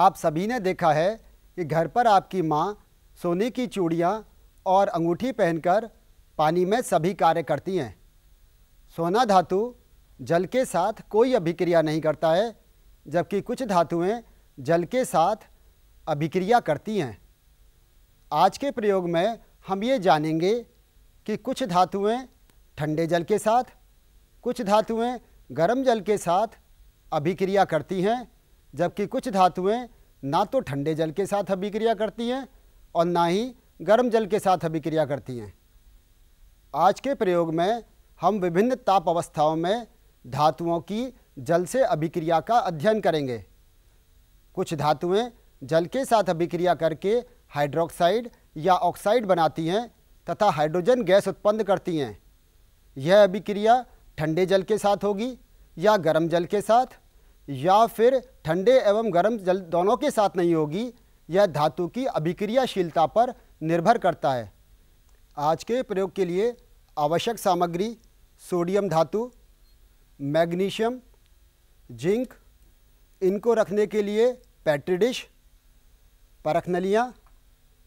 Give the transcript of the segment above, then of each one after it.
आप सभी ने देखा है कि घर पर आपकी माँ सोने की चूड़ियाँ और अंगूठी पहनकर पानी में सभी कार्य करती हैं सोना धातु जल के साथ कोई अभिक्रिया नहीं करता है जबकि कुछ धातुएं जल के साथ अभिक्रिया करती हैं आज के प्रयोग में हम ये जानेंगे कि कुछ धातुएं ठंडे जल के साथ कुछ धातुएं गर्म जल के साथ अभिक्रिया करती हैं जबकि कुछ धातुएं ना तो ठंडे जल के साथ अभिक्रिया करती हैं और ना ही गर्म जल के साथ अभिक्रिया करती हैं आज के प्रयोग में हम विभिन्न ताप अवस्थाओं में धातुओं की जल से अभिक्रिया का अध्ययन करेंगे कुछ धातुएं जल के साथ अभिक्रिया करके हाइड्रोक्साइड या ऑक्साइड बनाती हैं तथा हाइड्रोजन गैस उत्पन्न करती हैं यह अभिक्रिया ठंडे जल के साथ होगी या गर्म जल के साथ या फिर ठंडे एवं गर्म जल दोनों के साथ नहीं होगी यह धातु की अभिक्रियाशीलता पर निर्भर करता है आज के प्रयोग के लिए आवश्यक सामग्री सोडियम धातु मैग्नीशियम जिंक इनको रखने के लिए परख नलियाँ परखनलियाँ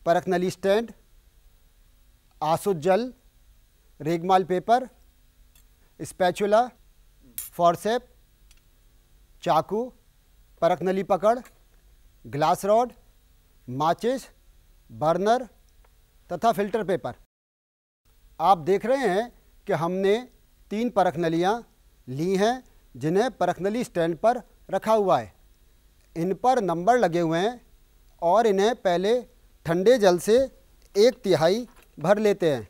परखनली स्टैंड आसुद जल रेगमाल पेपर स्पैचुला फॉरसेप चाकू परख नली पकड़ ग्लास रॉड माचिस बर्नर तथा फिल्टर पेपर आप देख रहे हैं कि हमने तीन परख नलियाँ ली हैं जिन्हें परख नली स्टैंड पर रखा हुआ है इन पर नंबर लगे हुए हैं और इन्हें पहले ठंडे जल से एक तिहाई भर लेते हैं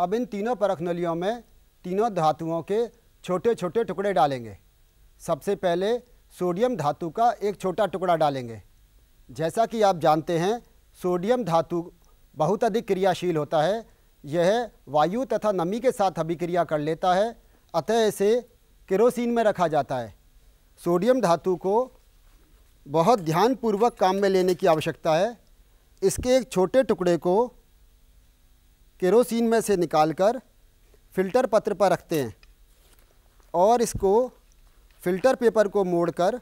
अब इन तीनों परख नलियों में तीनों धातुओं के छोटे छोटे टुकड़े डालेंगे सबसे पहले सोडियम धातु का एक छोटा टुकड़ा डालेंगे जैसा कि आप जानते हैं सोडियम धातु बहुत अधिक क्रियाशील होता है यह वायु तथा नमी के साथ अभिक्रिया कर लेता है अतः इसे केरोसिन में रखा जाता है सोडियम धातु को बहुत ध्यानपूर्वक काम में लेने की आवश्यकता है इसके एक छोटे टुकड़े को केरोसिन में से निकालकर फ़िल्टर पत्र पर रखते हैं और इसको फ़िल्टर पेपर को मोड़कर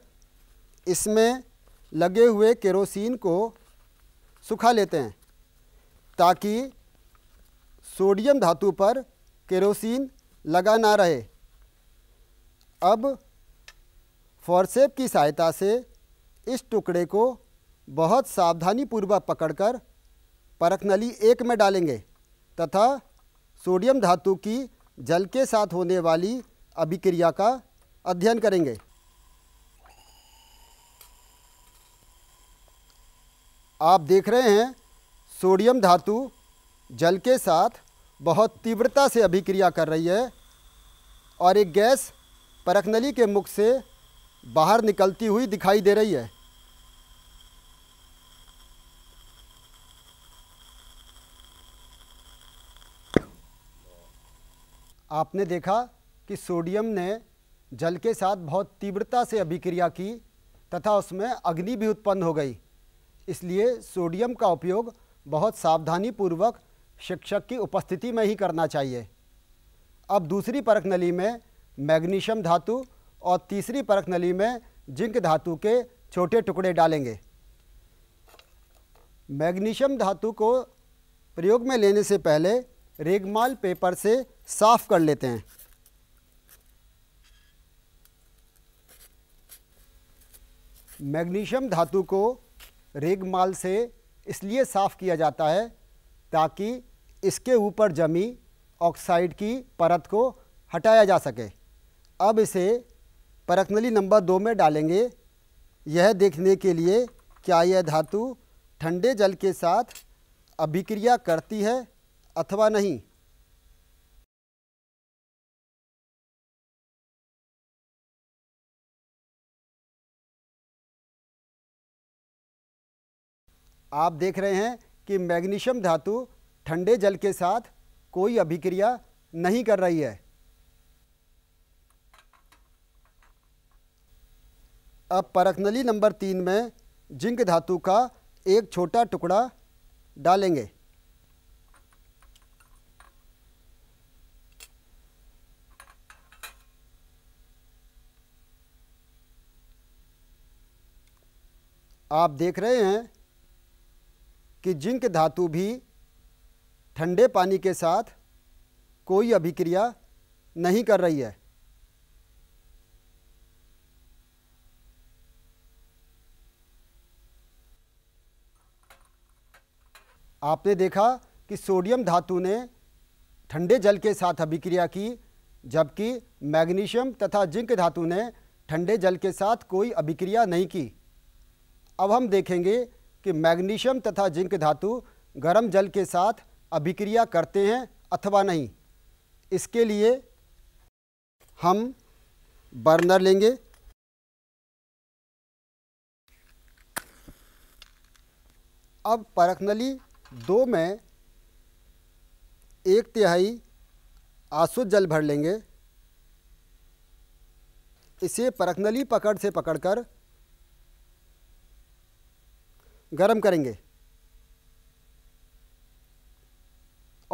इसमें लगे हुए केरोसिन को सुखा लेते हैं ताकि सोडियम धातु पर केरोसिन लगा ना रहे अब फॉरसेप की सहायता से इस टुकड़े को बहुत सावधानी पूर्वक पकड़कर परख नली एक में डालेंगे तथा सोडियम धातु की जल के साथ होने वाली अभिक्रिया का अध्ययन करेंगे आप देख रहे हैं सोडियम धातु जल के साथ बहुत तीव्रता से अभिक्रिया कर रही है और एक गैस परखनली के मुख से बाहर निकलती हुई दिखाई दे रही है आपने देखा कि सोडियम ने जल के साथ बहुत तीव्रता से अभिक्रिया की तथा उसमें अग्नि भी उत्पन्न हो गई इसलिए सोडियम का उपयोग बहुत सावधानी पूर्वक शिक्षक की उपस्थिति में ही करना चाहिए अब दूसरी परख नली में मैग्नीशियम धातु और तीसरी परख नली में जिंक धातु के छोटे टुकड़े डालेंगे मैग्नीशियम धातु को प्रयोग में लेने से पहले रेगमाल पेपर से साफ कर लेते हैं मैग्नीशियम धातु को रेगमाल से इसलिए साफ किया जाता है ताकि इसके ऊपर जमी ऑक्साइड की परत को हटाया जा सके अब इसे परखनली नंबर दो में डालेंगे यह देखने के लिए क्या यह धातु ठंडे जल के साथ अभिक्रिया करती है अथवा नहीं आप देख रहे हैं कि मैग्नीशियम धातु ठंडे जल के साथ कोई अभिक्रिया नहीं कर रही है अब परखनली नंबर तीन में जिंक धातु का एक छोटा टुकड़ा डालेंगे आप देख रहे हैं कि जिंक धातु भी ठंडे पानी के साथ कोई अभिक्रिया नहीं कर रही है आपने देखा कि सोडियम धातु ने ठंडे जल के साथ अभिक्रिया की जबकि मैग्नीशियम तथा जिंक धातु ने ठंडे जल के साथ कोई अभिक्रिया नहीं की अब हम देखेंगे कि मैग्नीशियम तथा जिंक धातु गर्म जल के साथ अभिक्रिया करते हैं अथवा नहीं इसके लिए हम बर्नर लेंगे अब परखनली दो में एक तिहाई आसू जल भर लेंगे इसे परखनली पकड़ से पकड़कर गर्म करेंगे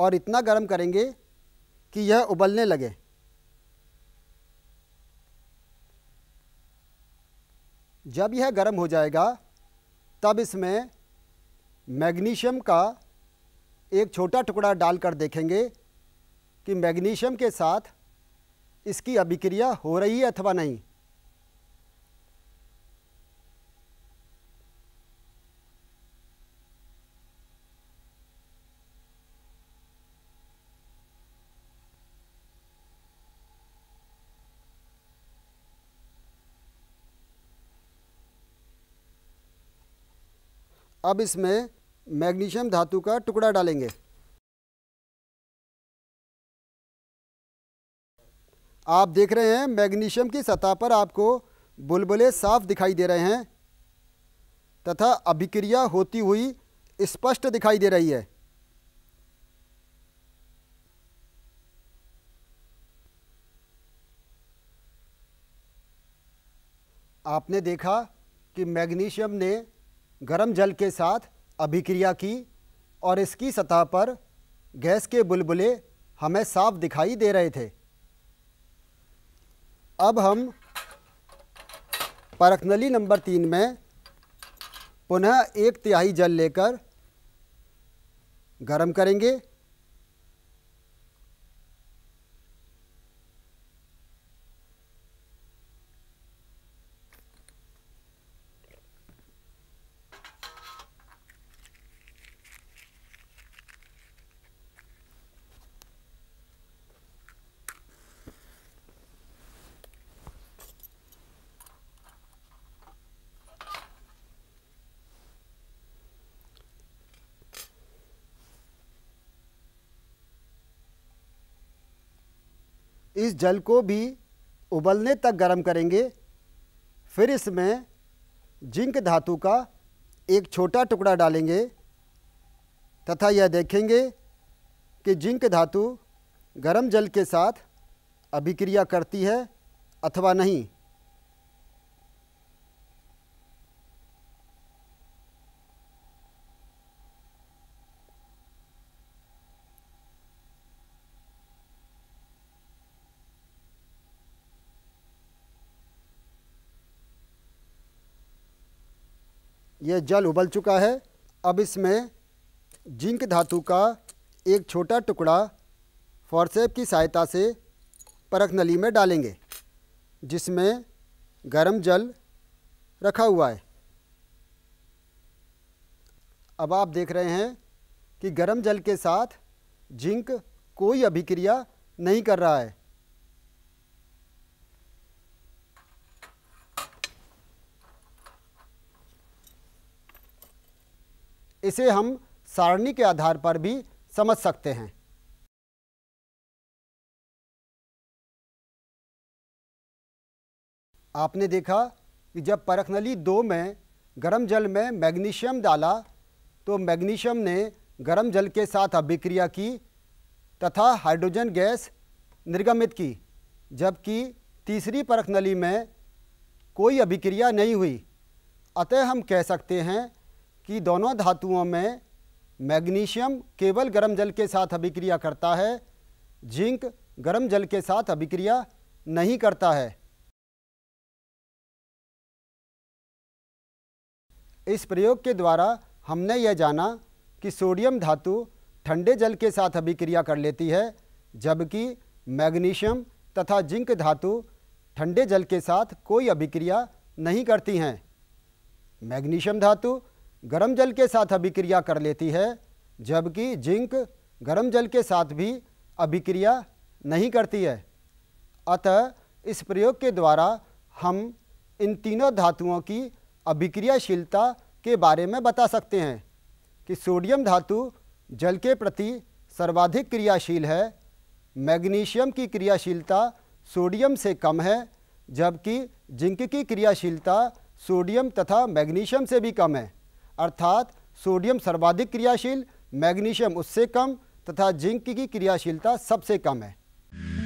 और इतना गर्म करेंगे कि यह उबलने लगे जब यह गर्म हो जाएगा तब इसमें मैग्नीशियम का एक छोटा टुकड़ा डालकर देखेंगे कि मैग्नीशियम के साथ इसकी अभिक्रिया हो रही है अथवा नहीं अब इसमें मैग्नीशियम धातु का टुकड़ा डालेंगे आप देख रहे हैं मैग्नीशियम की सतह पर आपको बुलबुले साफ दिखाई दे रहे हैं तथा अभिक्रिया होती हुई स्पष्ट दिखाई दे रही है आपने देखा कि मैग्नीशियम ने गर्म जल के साथ अभिक्रिया की और इसकी सतह पर गैस के बुलबुले हमें साफ दिखाई दे रहे थे अब हम परखनली नंबर तीन में पुनः एक तिहाई जल लेकर गर्म करेंगे इस जल को भी उबलने तक गर्म करेंगे फिर इसमें जिंक धातु का एक छोटा टुकड़ा डालेंगे तथा यह देखेंगे कि जिंक धातु गर्म जल के साथ अभिक्रिया करती है अथवा नहीं यह जल उबल चुका है अब इसमें जिंक धातु का एक छोटा टुकड़ा फॉरसेप की सहायता से परख नली में डालेंगे जिसमें गर्म जल रखा हुआ है अब आप देख रहे हैं कि गर्म जल के साथ जिंक कोई अभिक्रिया नहीं कर रहा है इसे हम सारणी के आधार पर भी समझ सकते हैं आपने देखा कि जब परख नली दो में गर्म जल में मैग्नीशियम डाला तो मैग्नीशियम ने गर्म जल के साथ अभिक्रिया की तथा हाइड्रोजन गैस निर्गमित की जबकि तीसरी परख नली में कोई अभिक्रिया नहीं हुई अतः हम कह सकते हैं कि दोनों धातुओं में मैग्नीशियम केवल गर्म जल के साथ अभिक्रिया करता है जिंक गर्म जल के साथ अभिक्रिया नहीं करता है इस प्रयोग के द्वारा हमने यह जाना कि सोडियम धातु ठंडे जल के साथ अभिक्रिया कर लेती है जबकि मैग्नीशियम तथा जिंक धातु ठंडे जल के साथ कोई अभिक्रिया नहीं करती हैं मैग्नीशियम धातु गर्म जल के साथ अभिक्रिया कर लेती है जबकि जिंक गर्म जल के साथ भी अभिक्रिया नहीं करती है अतः इस प्रयोग के द्वारा हम इन तीनों धातुओं की अभिक्रियाशीलता के बारे में बता सकते हैं कि सोडियम धातु जल के प्रति सर्वाधिक क्रियाशील है मैग्नीशियम की क्रियाशीलता सोडियम से कम है जबकि जिंक की क्रियाशीलता सोडियम तथा मैग्नीशियम से भी कम है अर्थात सोडियम सर्वाधिक क्रियाशील मैग्नीशियम उससे कम तथा जिंक की क्रियाशीलता सबसे कम है